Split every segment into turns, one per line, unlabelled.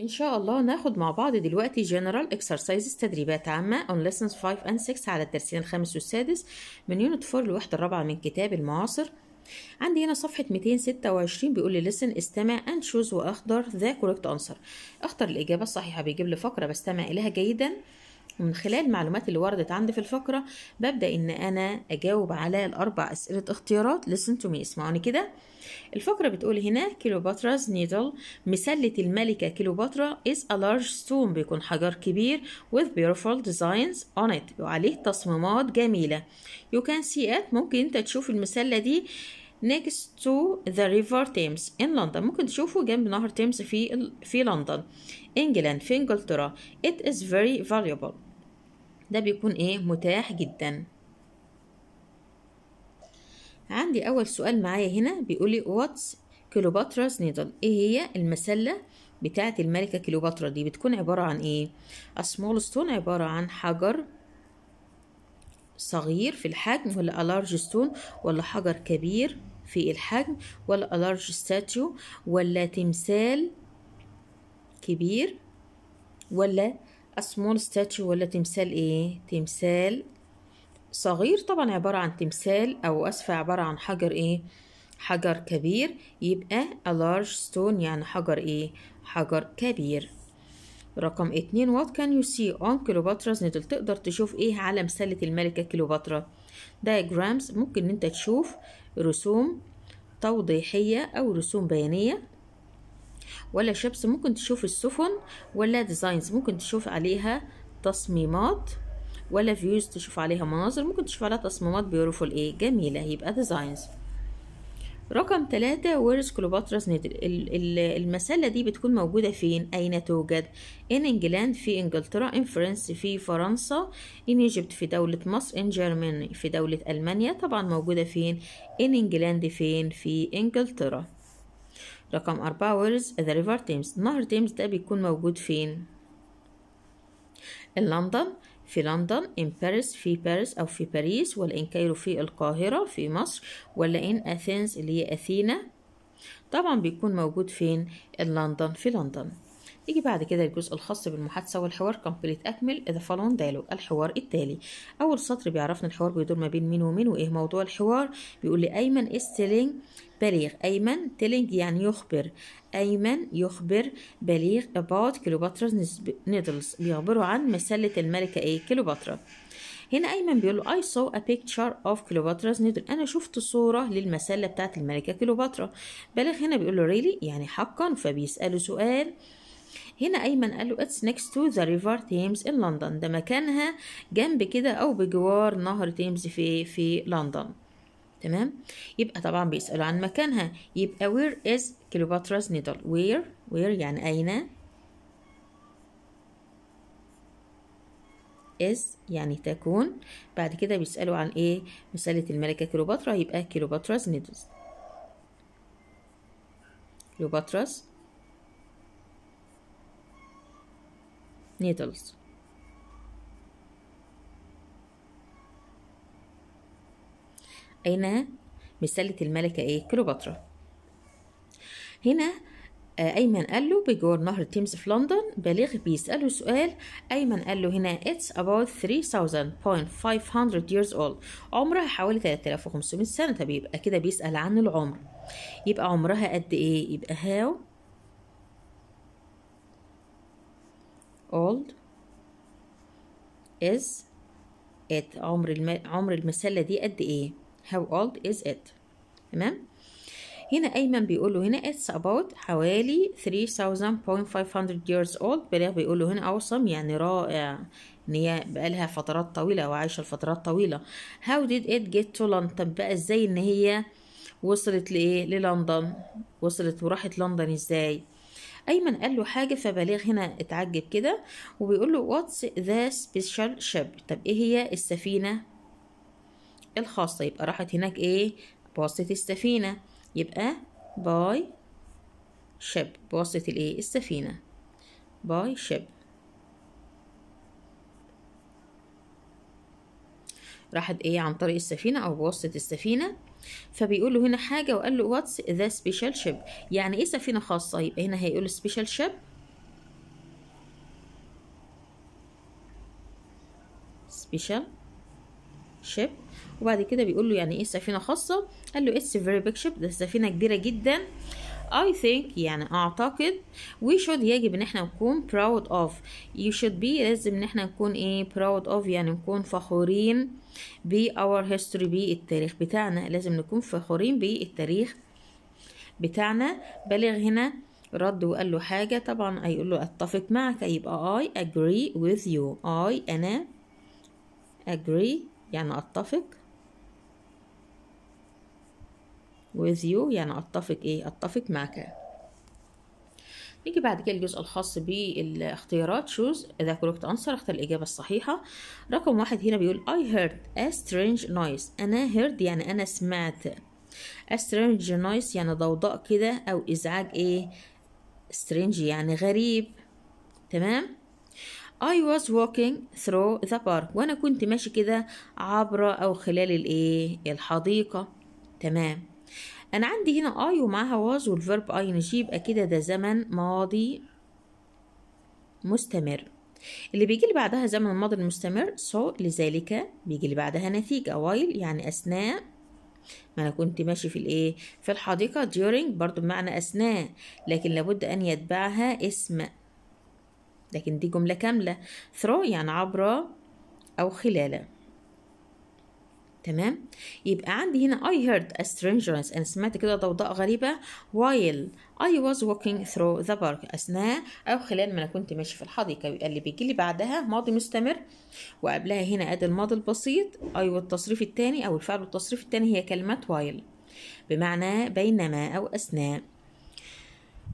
إن شاء الله ناخد مع بعض دلوقتي جنرال اكسرسايزز تدريبات عامة on lessons 5 and 6 على الدرسين الخامس والسادس من يونت 4 للوحدة الرابعة من كتاب المعاصر عندي هنا صفحة 226 بيقول لي listen استمع and choose واختار the correct answer اختر الإجابة الصحيحة بيجيب لي فقرة بستمع إليها جيدا ومن خلال المعلومات اللي وردت عندي في الفقرة ببدأ إن أنا أجاوب على الأربع أسئلة اختيارات me اسمعوني كده الفقرة بتقول هنا كيلوباتراز نيدل مسلة الملكة كيلوباترا is a large stone بيكون حجر كبير with beautiful designs on it وعليه تصميمات جميلة you can see it ممكن انت تشوف المسلة دي next to the river Thames in London ممكن تشوفه جنب نهر تيمز في في لندن انجلاند في انجلترا it is very valuable ده بيكون ايه متاح جدا عندي اول سؤال معايا هنا بيقولي واتس كيلوباتراز نيدل ايه هي المسله بتاعه الملكه كيلوباترا دي بتكون عباره عن ايه اسمول ستون عباره عن حجر صغير في الحجم ولا لارج ستون ولا حجر كبير في الحجم ولا لارج ستاتيو ولا تمثال كبير ولا اسمول ستاتيو ولا تمثال ايه تمثال صغير طبعا عبارة عن تمثال او اسفة عبارة عن حجر ايه حجر كبير يبقى a large stone يعني حجر ايه حجر كبير رقم اتنين what can you see on كيلوباتراز نتل تقدر تشوف ايه على مسلة الملكة كليوباترا diagrams ممكن انت تشوف رسوم توضيحية او رسوم بيانية ولا شبس ممكن تشوف السفن ولا ديزاينز ممكن تشوف عليها تصميمات ولا فيوز تشوف عليها مناظر ممكن تشوف عليها تصميمات بيورفول ايه جميله يبقى ديزاينز رقم ثلاثة ويرز كليوباترا's نيدل المسلة دي بتكون موجودة فين أين توجد إن إنجلاند في إنجلترا إن فرنس في فرنسا إن إيجيبت في دولة مصر إن جيرماني في دولة ألمانيا طبعا موجودة فين إن إنجلاند فين في إنجلترا رقم أربعة ويرز ذا ريفر تيمز نهر تيمز ده بيكون موجود فين لندن في لندن ان باريس في باريس او في باريس ولا ان كايرو في القاهره في مصر ولا ان اثينز اللي هي اثينا طبعا بيكون موجود فين لندن في لندن يجي بعد كده الجزء الخاص بالمحادثه والحوار كومبليت اكمل ذا فالون دايلوج الحوار التالي اول سطر بيعرفنا الحوار بيدور ما بين مين ومين وايه موضوع الحوار بيقول لي ايمن از تيلينج بليغ ايمن تيلينج يعني يخبر ايمن يخبر بليغ اباوت كليوباترا نيدلز بيخبره عن مسله الملكه ايه كليوباترا هنا ايمن بيقول له I saw a picture of كليوباترا نيدل انا شفت صوره للمسله بتاعه الملكه كليوباترا بليغ هنا بيقول له really يعني حقا فبيساله سؤال هنا أيمن قال له اتس next تو ذا ريفر تيمز in لندن ده مكانها جنب كده أو بجوار نهر تيمز في في لندن تمام يبقى طبعا بيسألوا عن مكانها يبقى وير از Cleopatra's نيدل وير وير يعني أين is يعني تكون بعد كده بيسألوا عن ايه مسألة الملكة كليوباترا يبقى كليوباترا's needles كليوباترا's needles أين مثالة الملكة إيه؟ كليوباترا هنا آه، أيمن قال له بجوار نهر تيمز في لندن بليغ بيسأله سؤال أيمن قال له هنا it's about 3500 years old عمرها حوالي 3500 سنة طب يبقى كده بيسأل عن العمر يبقى عمرها قد إيه؟ يبقى how old is it عمر الم... عمر المسلة دي قد ايه how old is it تمام هنا ايمن بيقول له هنا it's about حوالي 3500 years old بلاغ بيقول له هنا awesome يعني رائع ان هي بقالها فترات طويله وعايشه لفترات طويله how did it get to London بقى ازاي ان هي وصلت لايه للندن وصلت وراحت لندن ازاي ايمن قال له حاجه فبليغ هنا اتعجب كده وبيقول له واتس ذا سبيشال شيب طب ايه هي السفينه الخاصه يبقى راحت هناك ايه بواسطه السفينه يبقى باي شيب بواسطه الايه السفينه باي شيب راحت ايه عن طريق السفينه او بواسطه السفينه فبيقول له هنا حاجه وقال له واتس ذا سبيشال شيب يعني ايه سفينه خاصه يبقى هنا هيقول سبيشال شيب سبيشال شيب وبعد كده بيقول له يعني ايه سفينه خاصه قال له اتس فيري بيج شيب ده سفينه كبيره جدا آه I think يعني أعتقد we should يجب إن احنا نكون proud of you should be لازم إن احنا نكون إيه proud of يعني نكون فخورين ب our history بالتاريخ بتاعنا لازم نكون فخورين بالتاريخ بتاعنا بلغ هنا رد وقال له حاجة طبعا هيقول له أتفق معك يبقى I agree with you I أنا agree يعني أتفق with you يعني اتفق ايه اتفق معك نيجي بعد كده الجزء الخاص بالاختيارات شوز اذا كلكت انسر اختار الاجابه الصحيحه رقم واحد هنا بيقول I heard a strange noise انا heard يعني انا سمعت a strange noise يعني ضوضاء كده او ازعاج ايه strange يعني غريب تمام I was walking through the park وأنا كنت ماشي كده عبر أو خلال الإيه الحديقة تمام انا عندي هنا اي ومعاها واز والفيرب اي نجي يبقى كده ده زمن ماضي مستمر اللي بيجي لي بعدها زمن الماضي المستمر سو so, لذلك بيجي لي بعدها نتيجة وايل يعني أثناء ما أنا كنت ماشي في الإيه في الحديقة during برضو بمعنى أثناء لكن لابد أن يتبعها اسم لكن دي جملة كاملة through يعني عبر أو خلاله تمام يبقى عندي هنا I heard a stranger أنا سمعت كده ضوضاء غريبة while I was walking through the park أثناء أو خلال ما أنا كنت ماشي في الحديقة يبقى اللي بيجي لي بعدها ماضي مستمر وقبلها هنا أدي الماضي البسيط أي والتصريف التاني أو الفعل والتصريف التاني هي كلمة while بمعنى بينما أو أثناء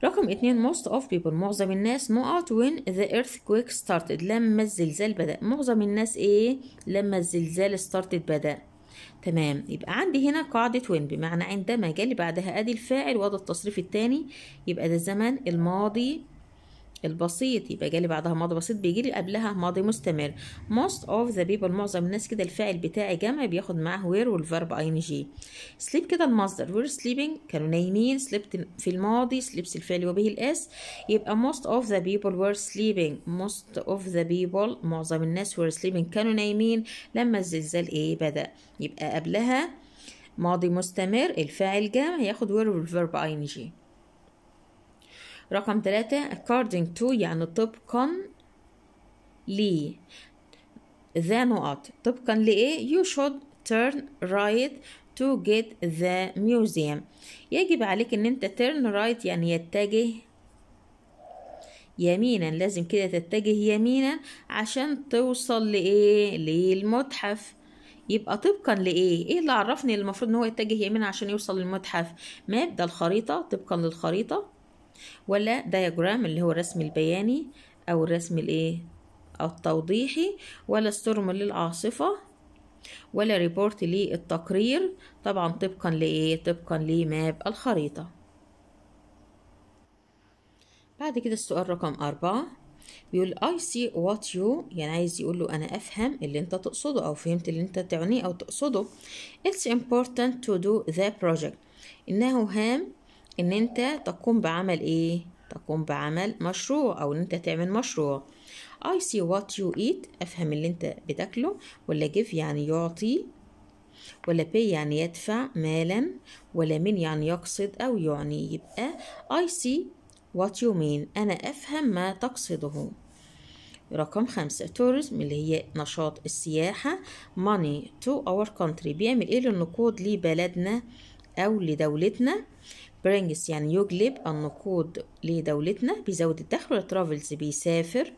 رقم اتنين most of people معظم الناس know out when the earthquake started لما الزلزال بدأ معظم الناس ايه لما الزلزال started بدأ تمام يبقى عندي هنا قاعدة وين بمعنى عندما جالي بعدها أدي الفاعل وأدي التصريف التاني يبقى ده الزمن الماضي البسيط يبقى جالي بعدها ماضي بسيط بيجي لي قبلها ماضي مستمر most of the people معظم الناس كده الفاعل بتاعي جمع بياخد معاه where والفيرب ان جي sleep كده المصدر we're sleeping كانوا نايمين slept في الماضي sleeps الفعل وبه الاس يبقى most of the people were sleeping most of the people معظم الناس were sleeping كانوا نايمين لما الزلزال ايه بدأ يبقى قبلها ماضي مستمر الفاعل جمع ياخد where والفيرب ان جي رقم ثلاثة according to يعني طبقا لي ذا نقط طبقا لإيه you should turn right to get the museum يجب عليك ان انت turn right يعني يتجه يمينا لازم كده تتجه يمينا عشان توصل لإيه للمتحف يبقى طبقا لايه ايه اللي عرفني المفروض ان هو يتجه يمينا عشان يوصل للمتحف ماب ده الخريطه طبقا للخريطه ولا دياجرام اللي هو الرسم البياني او الرسم الايه التوضيحي ولا ستورم للعاصفة ولا ريبورت للتقرير طبعا طبقا لايه طبقا لماب الخريطة بعد كده السؤال رقم أربعة بيقول I see what you يعني عايز يقول له أنا أفهم اللي أنت تقصده أو فهمت اللي أنت تعنيه أو تقصده It's important to do the project إنه هام ان انت تقوم بعمل ايه تقوم بعمل مشروع او ان انت تعمل مشروع I see what you eat افهم اللي انت بتاكله ولا give يعني يعطي ولا pay يعني يدفع مالا ولا من يعني يقصد او يعني يبقى I see what you mean انا افهم ما تقصده رقم خمسة توريزم اللي هي نشاط السياحة money to our country بيعمل ايه للنقود لبلدنا او لدولتنا برينجس يعني يجلب النقود لدولتنا بيزود الدخل ولا ترافلز بيسافر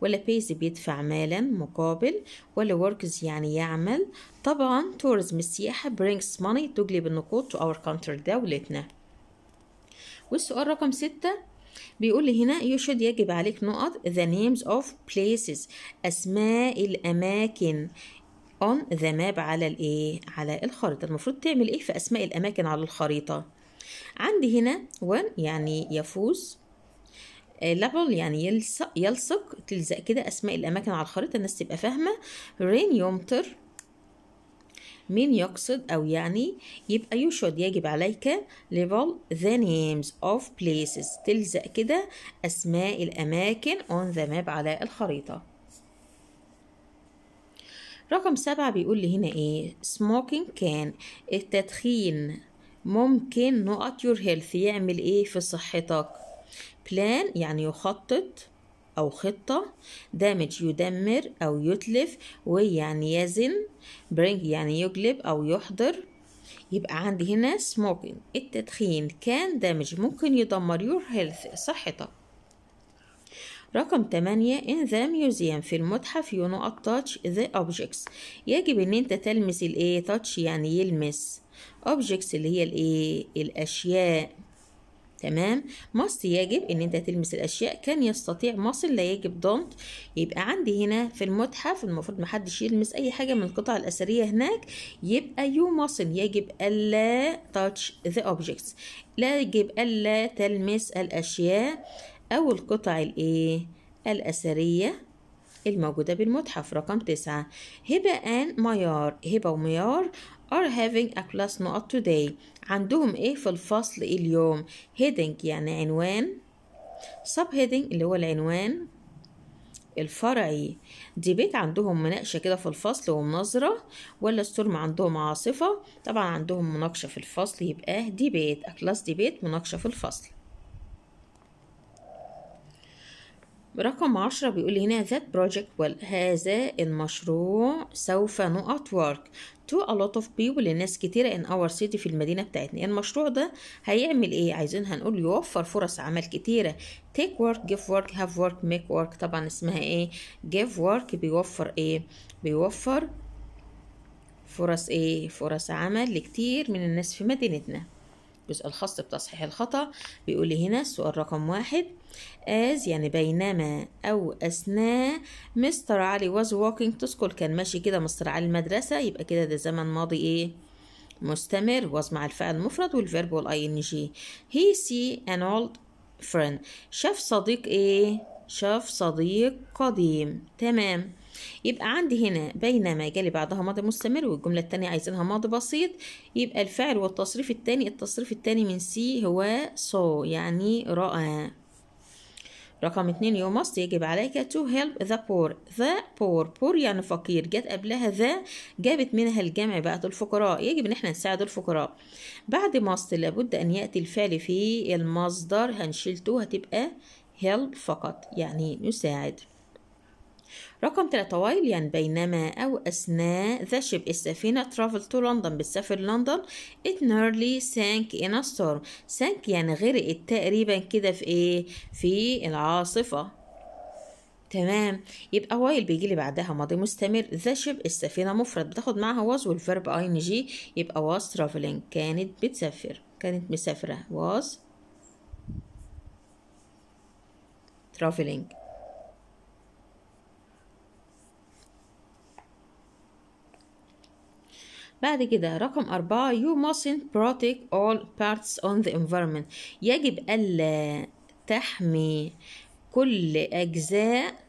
ولا بيز بيدفع مالا مقابل ولا وركز يعني يعمل طبعا تورزم السياحة برينجس ماني تجلب النقود تو اور country دولتنا والسؤال رقم ستة بيقول لي هنا يشد يجب عليك نقط the names of places أسماء الأماكن on the map على الايه على الخريطة المفروض تعمل ايه في أسماء الأماكن على الخريطة عندي هنا وان يعني يفوز لابل آه، يعني يلصق يلصق تلزق كده اسماء الاماكن على الخريطه الناس تبقى فاهمه رين يمطر مين يقصد او يعني يبقى يشد يجب عليك level the names of places تلزق كده اسماء الاماكن on the map على الخريطه رقم سبعة بيقول لي هنا ايه smoking can التدخين ممكن نقط يور هيلث يعمل ايه في صحتك بلان يعني يخطط أو خطة دامج يدمر أو يتلف ويعني يزن برينج يعني يجلب أو يحضر يبقى عندي هنا سموكين التدخين كان دامج ممكن يدمر يور هيلث صحتك رقم 8 in the museum في المتحف you not touch the objects يجب ان انت تلمس الايه touch يعني يلمس objects اللي هي الايه الاشياء تمام must يجب ان انت تلمس الاشياء كان يستطيع must لا يجب دونت يبقى عندي هنا في المتحف المفروض محدش يلمس اي حاجه من القطع الاثريه هناك يبقى يو must يجب الا تاتش ذا objects لا يجب الا تلمس الاشياء او القطع الايه الاثريه الموجودة بالمتحف رقم تسعة هبة أن ميار هبة وميار are having a class not today عندهم ايه في الفصل اليوم heading يعني عنوان sub heading اللي هو العنوان الفرعي بيت عندهم مناقشة كده في الفصل ومناظرة ولا ستورم عندهم عاصفة طبعا عندهم مناقشة في الفصل يبقى بيت أكلاس بيت مناقشة في الفصل رقم عشرة بيقول لي هنا that project well هذا المشروع سوف نقط work to a lot of people لناس كتيرة in our city في المدينة بتاعتنا المشروع ده هيعمل ايه عايزين هنقول يوفر فرص عمل كتيرة take work give work have work make work طبعا اسمها ايه give work بيوفر ايه بيوفر فرص ايه فرص عمل لكتير من الناس في مدينتنا الجزء الخاص بتصحيح الخطأ بيقول لي هنا السؤال رقم واحد as يعني بينما أو أثناء مستر علي was walking to school كان ماشي كده مستر علي المدرسة يبقى كده ده زمن ماضي إيه مستمر was مع الفعل المفرد والفيرب والing he see an old friend شاف صديق ايه شاف صديق قديم تمام يبقى عندي هنا بينما جالي بعدها ماضي مستمر والجملة التانية عايزينها ماضي بسيط يبقى الفعل والتصريف التاني التصريف التاني من سي هو سو يعني رأى رقم اتنين you must يجب عليك to help the poor the poor poor يعني فقير جت قبلها the جابت منها الجمع بقت الفقراء يجب ان احنا نساعد الفقراء بعد must لابد ان يأتي الفعل في المصدر هنشيل تو هتبقى help فقط يعني نساعد رقم 3 وايل يعني بينما أو أثناء ذا شيب السفينة ترافل تو لندن بتسافر لندن it nearly sank in a storm sank يعني غرقت تقريبا كده في إيه في العاصفة تمام يبقى وايل بيجي لي بعدها ماضي مستمر ذا شيب السفينه مفرد بتاخد معاها واز والفيرب ان جي يبقى واز ترافلينج كانت بتسافر كانت مسافره واز ترافلينج بعد كده رقم أربعة you mustn't protect all parts on the environment يجب ألا تحمي كل أجزاء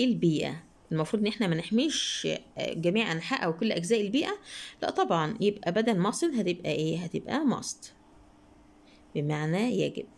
البيئة المفروض ان احنا ما نحميش آه، جميع انحاء او كل اجزاء البيئه لا طبعا يبقى بدل مصن هتبقى ايه هتبقى ماست بمعنى يجب